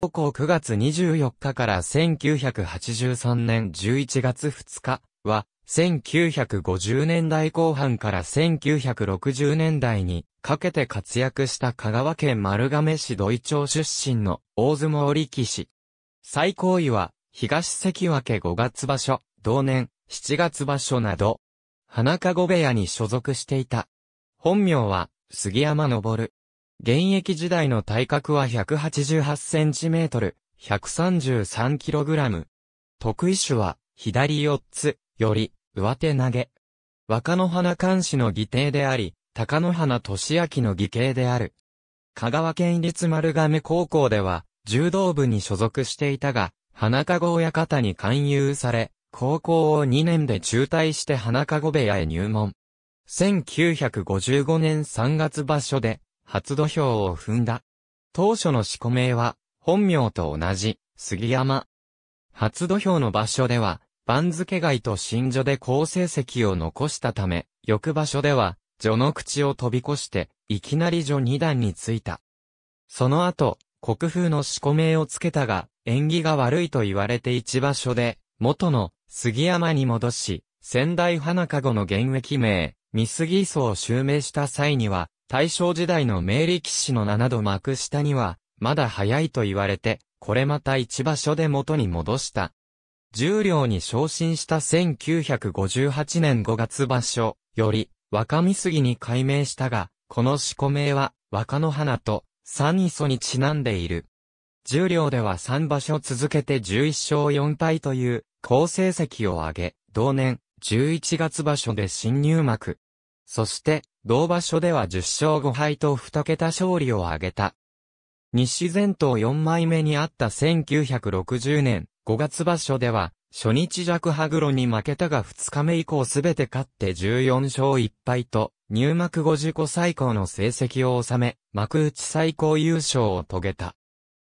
高校9月24日から1983年11月2日は、1950年代後半から1960年代にかけて活躍した香川県丸亀市土井町出身の大相撲力士。最高位は東関脇5月場所、同年7月場所など、花籠部屋に所属していた。本名は杉山昇。現役時代の体格は1 8 8トル、1 3 3ラム。得意種は、左四つ、より、上手投げ。若野花監視の義弟であり、高野花俊明の義兄である。香川県立丸亀高校では、柔道部に所属していたが、花籠親方に勧誘され、高校を2年で中退して花籠部屋へ入門。1955年3月場所で、初土俵を踏んだ。当初の四股名は、本名と同じ、杉山。初土俵の場所では、番付外と新所で好成績を残したため、翌場所では、序の口を飛び越して、いきなり序二段についた。その後、国風の四股名をつけたが、縁起が悪いと言われて一場所で、元の杉山に戻し、仙台花籠の現役名、三杉磯を襲名した際には、大正時代の明力士の七度幕下には、まだ早いと言われて、これまた一場所で元に戻した。重量に昇進した1958年5月場所より若見杉に改名したが、この四名は若の花と三磯にちなんでいる。重量では三場所続けて11勝4敗という好成績を上げ、同年11月場所で新入幕。そして同場所では10勝5敗と2桁勝利を挙げた。西前頭4枚目にあった1960年5月場所では、初日弱羽黒に負けたが2日目以降すべて勝って14勝1敗と、入幕5自己最高の成績を収め、幕内最高優勝を遂げた。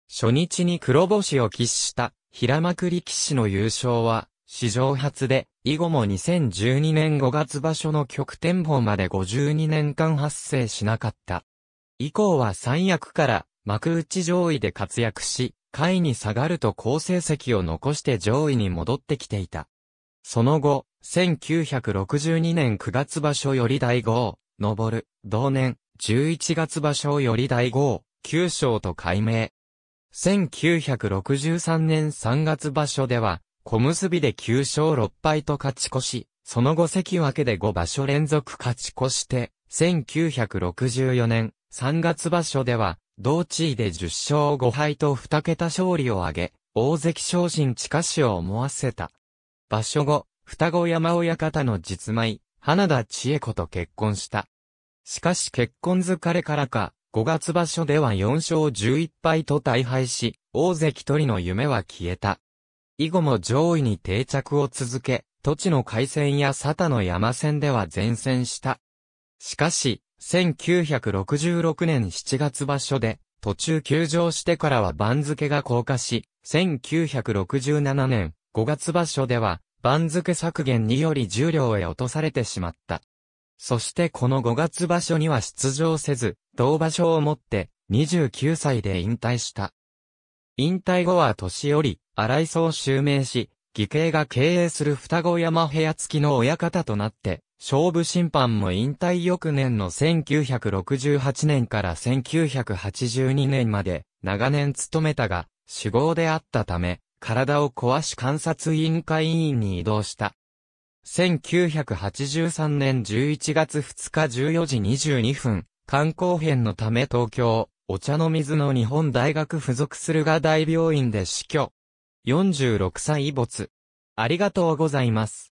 初日に黒星を喫した、平幕力士の優勝は、史上初で、以後も2012年5月場所の極展望まで52年間発生しなかった。以降は三役から幕内上位で活躍し、下位に下がると好成績を残して上位に戻ってきていた。その後、1962年9月場所より第5を、上る、同年、11月場所より第5を、9勝と改名。1963年3月場所では、小結で9勝6敗と勝ち越し、その後関脇で5場所連続勝ち越して、1964年3月場所では、同地位で10勝5敗と2桁勝利を挙げ、大関昇進近しを思わせた。場所後、双子山親方の実妹、花田千恵子と結婚した。しかし結婚疲れからか、5月場所では4勝11敗と大敗し、大関取りの夢は消えた。以後も上位に定着を続け、土地の海戦や佐田の山戦では前線した。しかし、1966年7月場所で、途中休場してからは番付が降下し、1967年5月場所では、番付削減により重量へ落とされてしまった。そしてこの5月場所には出場せず、同場所をもって29歳で引退した。引退後は年寄り、荒井を襲名し、義兄が経営する双子山部屋付きの親方となって、勝負審判も引退翌年の1968年から1982年まで長年務めたが、主亡であったため、体を壊し観察委員会委員に移動した。1983年11月2日14時22分、観光編のため東京、お茶の水の日本大学附属駿河大病院で死去。46歳没。ありがとうございます。